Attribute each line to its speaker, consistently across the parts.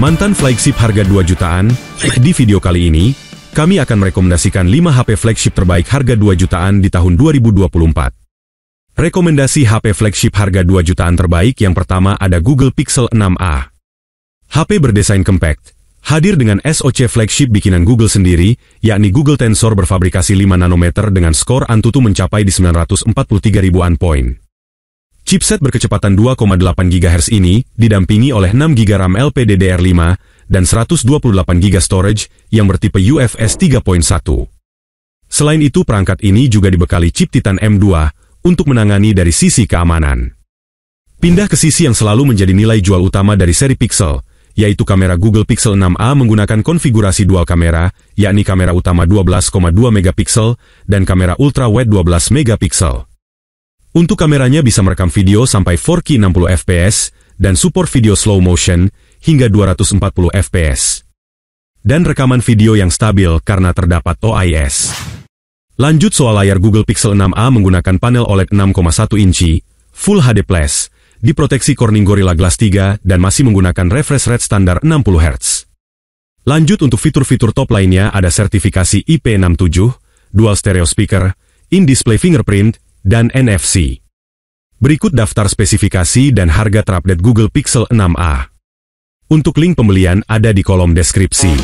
Speaker 1: Mantan flagship harga 2 jutaan, di video kali ini, kami akan merekomendasikan 5 HP flagship terbaik harga 2 jutaan di tahun 2024. Rekomendasi HP flagship harga 2 jutaan terbaik yang pertama ada Google Pixel 6a. HP berdesain compact, hadir dengan SoC flagship bikinan Google sendiri, yakni Google Tensor berfabrikasi 5 nanometer dengan skor Antutu mencapai di 943 ribuan poin. Chipset berkecepatan 2,8 GHz ini didampingi oleh 6 GB RAM LPDDR5 dan 128 GB storage yang bertipe UFS 3.1. Selain itu perangkat ini juga dibekali chip Titan M2 untuk menangani dari sisi keamanan. Pindah ke sisi yang selalu menjadi nilai jual utama dari seri Pixel, yaitu kamera Google Pixel 6a menggunakan konfigurasi dual kamera, yakni kamera utama 12,2 megapiksel dan kamera ultra wide 12 megapiksel. Untuk kameranya bisa merekam video sampai 4K 60 fps dan support video slow motion hingga 240 fps. Dan rekaman video yang stabil karena terdapat OIS. Lanjut soal layar Google Pixel 6a menggunakan panel OLED 6,1 inci, Full HD+, diproteksi Corning Gorilla Glass 3 dan masih menggunakan refresh rate standar 60 Hz. Lanjut untuk fitur-fitur top lainnya ada sertifikasi IP67, dual stereo speaker, in-display fingerprint, dan NFC. Berikut daftar spesifikasi dan harga terupdate Google Pixel 6a. Untuk link pembelian ada di kolom deskripsi.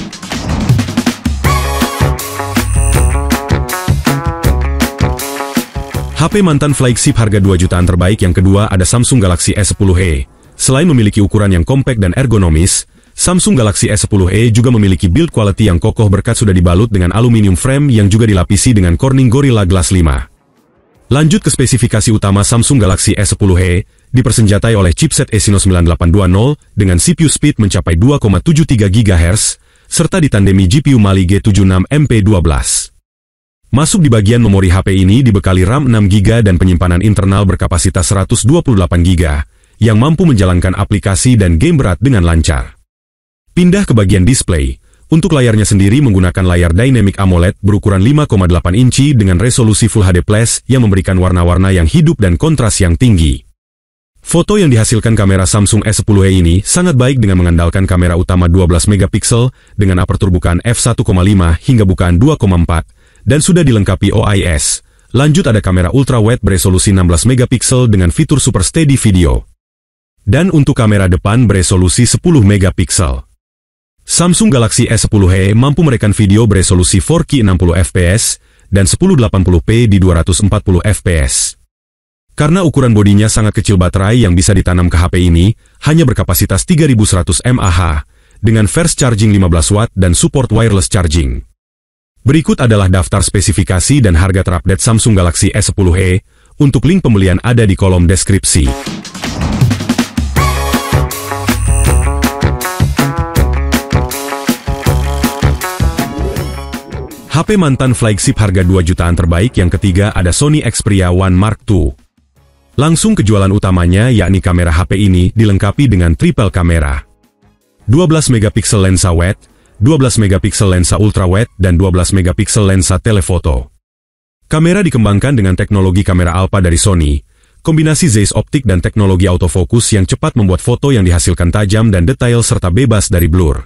Speaker 1: HP mantan flagship harga 2 jutaan terbaik yang kedua ada Samsung Galaxy S10e. Selain memiliki ukuran yang kompak dan ergonomis, Samsung Galaxy S10e juga memiliki build quality yang kokoh berkat sudah dibalut dengan aluminium frame yang juga dilapisi dengan Corning Gorilla Glass 5. Lanjut ke spesifikasi utama Samsung Galaxy S10e, dipersenjatai oleh chipset Exynos 9820 dengan CPU speed mencapai 2,73 GHz, serta ditandemi GPU Mali G76 MP12. Masuk di bagian memori HP ini dibekali RAM 6GB dan penyimpanan internal berkapasitas 128GB, yang mampu menjalankan aplikasi dan game berat dengan lancar. Pindah ke bagian display, untuk layarnya sendiri menggunakan layar Dynamic AMOLED berukuran 5,8 inci dengan resolusi Full HD+, Plus yang memberikan warna-warna yang hidup dan kontras yang tinggi. Foto yang dihasilkan kamera Samsung S10e ini sangat baik dengan mengandalkan kamera utama 12MP dengan aperture bukaan f1.5 hingga bukaan 2.4 dan sudah dilengkapi OIS. Lanjut ada kamera ultrawide beresolusi 16MP dengan fitur super steady video. Dan untuk kamera depan beresolusi 10MP. Samsung Galaxy S10e mampu merekam video beresolusi 4K 60 fps dan 1080p di 240 fps. Karena ukuran bodinya sangat kecil baterai yang bisa ditanam ke HP ini hanya berkapasitas 3100 mAh dengan fast charging 15 w dan support wireless charging. Berikut adalah daftar spesifikasi dan harga terupdate Samsung Galaxy S10e. Untuk link pembelian ada di kolom deskripsi. HP mantan flagship harga 2 jutaan terbaik yang ketiga ada Sony Xperia One Mark II. Langsung kejualan utamanya yakni kamera HP ini dilengkapi dengan triple kamera. 12 megapiksel lensa wet, 12 megapiksel lensa ultra wide dan 12 megapiksel lensa telefoto. Kamera dikembangkan dengan teknologi kamera alpha dari Sony, kombinasi Zeiss optik dan teknologi autofokus yang cepat membuat foto yang dihasilkan tajam dan detail serta bebas dari blur.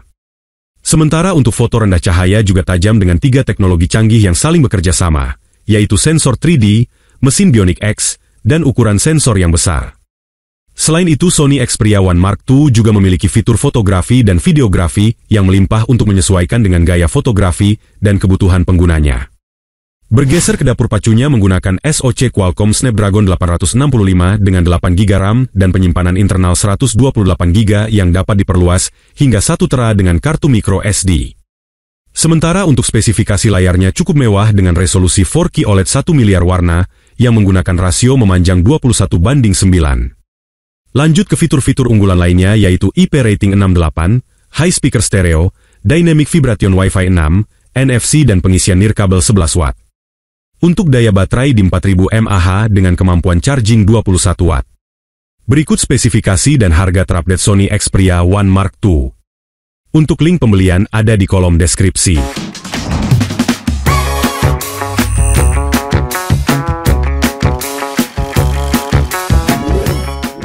Speaker 1: Sementara untuk foto rendah cahaya juga tajam dengan tiga teknologi canggih yang saling bekerja sama, yaitu sensor 3D, mesin Bionic X, dan ukuran sensor yang besar. Selain itu Sony Xperia One Mark II juga memiliki fitur fotografi dan videografi yang melimpah untuk menyesuaikan dengan gaya fotografi dan kebutuhan penggunanya. Bergeser ke dapur pacunya menggunakan SoC Qualcomm Snapdragon 865 dengan 8 GB RAM dan penyimpanan internal 128 GB yang dapat diperluas hingga 1 tera dengan kartu micro SD. Sementara untuk spesifikasi layarnya cukup mewah dengan resolusi 4K OLED 1 miliar warna yang menggunakan rasio memanjang 21 banding 9. Lanjut ke fitur-fitur unggulan lainnya yaitu IP rating 68, high speaker stereo, dynamic vibration Wi-Fi 6, NFC dan pengisian nirkabel 11 watt untuk daya baterai di 4000 mAh dengan kemampuan charging 21 Watt. Berikut spesifikasi dan harga terupdate Sony Xperia One Mark II. Untuk link pembelian ada di kolom deskripsi.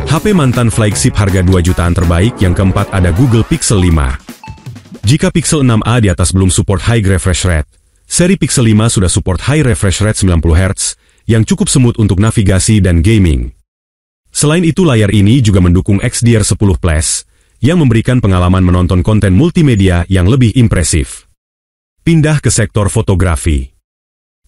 Speaker 1: HP mantan flagship harga 2 jutaan terbaik yang keempat ada Google Pixel 5. Jika Pixel 6a di atas belum support high refresh rate, Seri Pixel 5 sudah support high refresh rate 90Hz, yang cukup semut untuk navigasi dan gaming. Selain itu layar ini juga mendukung XDR 10 Plus, yang memberikan pengalaman menonton konten multimedia yang lebih impresif. Pindah ke sektor fotografi.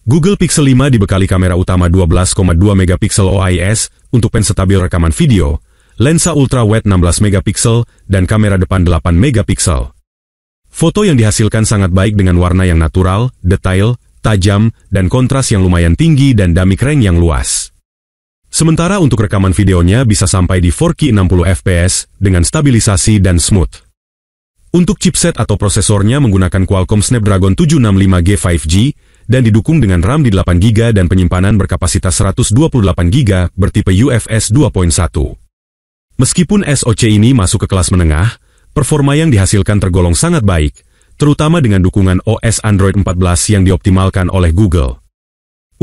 Speaker 1: Google Pixel 5 dibekali kamera utama 12,2 megapiksel OIS untuk penstabil rekaman video, lensa ultra wide 16 megapiksel dan kamera depan 8 megapiksel. Foto yang dihasilkan sangat baik dengan warna yang natural, detail, tajam, dan kontras yang lumayan tinggi dan dynamic range yang luas. Sementara untuk rekaman videonya bisa sampai di 4K 60 fps dengan stabilisasi dan smooth. Untuk chipset atau prosesornya menggunakan Qualcomm Snapdragon 765G 5G dan didukung dengan RAM di 8GB dan penyimpanan berkapasitas 128GB bertipe UFS 2.1. Meskipun SoC ini masuk ke kelas menengah, Performa yang dihasilkan tergolong sangat baik, terutama dengan dukungan OS Android 14 yang dioptimalkan oleh Google.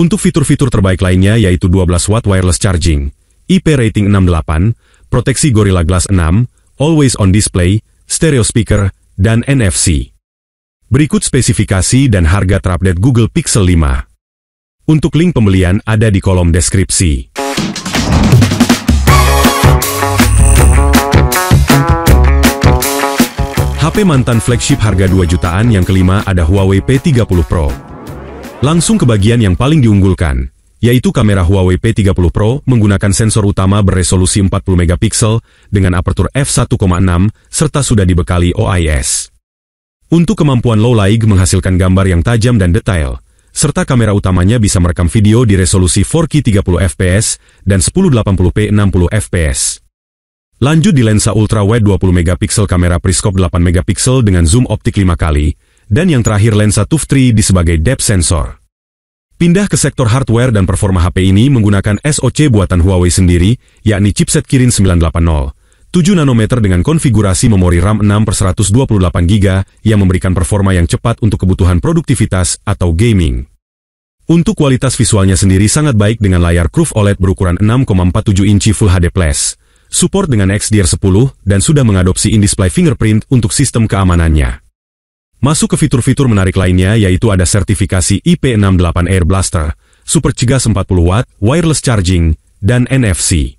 Speaker 1: Untuk fitur-fitur terbaik lainnya yaitu 12W wireless charging, IP rating 68, proteksi Gorilla Glass 6, always on display, stereo speaker, dan NFC. Berikut spesifikasi dan harga terupdate Google Pixel 5. Untuk link pembelian ada di kolom deskripsi. HP mantan flagship harga 2 jutaan yang kelima ada Huawei P30 Pro. Langsung ke bagian yang paling diunggulkan, yaitu kamera Huawei P30 Pro menggunakan sensor utama beresolusi 40MP dengan aperture f1.6 serta sudah dibekali OIS. Untuk kemampuan low light menghasilkan gambar yang tajam dan detail, serta kamera utamanya bisa merekam video di resolusi 4K 30fps dan 1080p 60fps. Lanjut di lensa ultrawide 20 megapiksel kamera periskop 8 megapiksel dengan zoom optik 5 kali, dan yang terakhir lensa TUF 3 di sebagai depth sensor. Pindah ke sektor hardware dan performa HP ini menggunakan SoC buatan Huawei sendiri, yakni chipset Kirin 980, 7 nanometer dengan konfigurasi memori RAM 6 per 128 GB yang memberikan performa yang cepat untuk kebutuhan produktivitas atau gaming. Untuk kualitas visualnya sendiri sangat baik dengan layar curved OLED berukuran 6,47 inci Full HD+, support dengan XDR 10 dan sudah mengadopsi in-display fingerprint untuk sistem keamanannya. Masuk ke fitur-fitur menarik lainnya yaitu ada sertifikasi IP68 Air Blaster, super cegas 40 watt, wireless charging, dan NFC.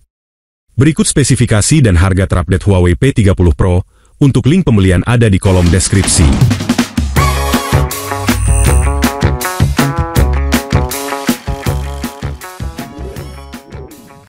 Speaker 1: Berikut spesifikasi dan harga terupdate Huawei P30 Pro, untuk link pembelian ada di kolom deskripsi.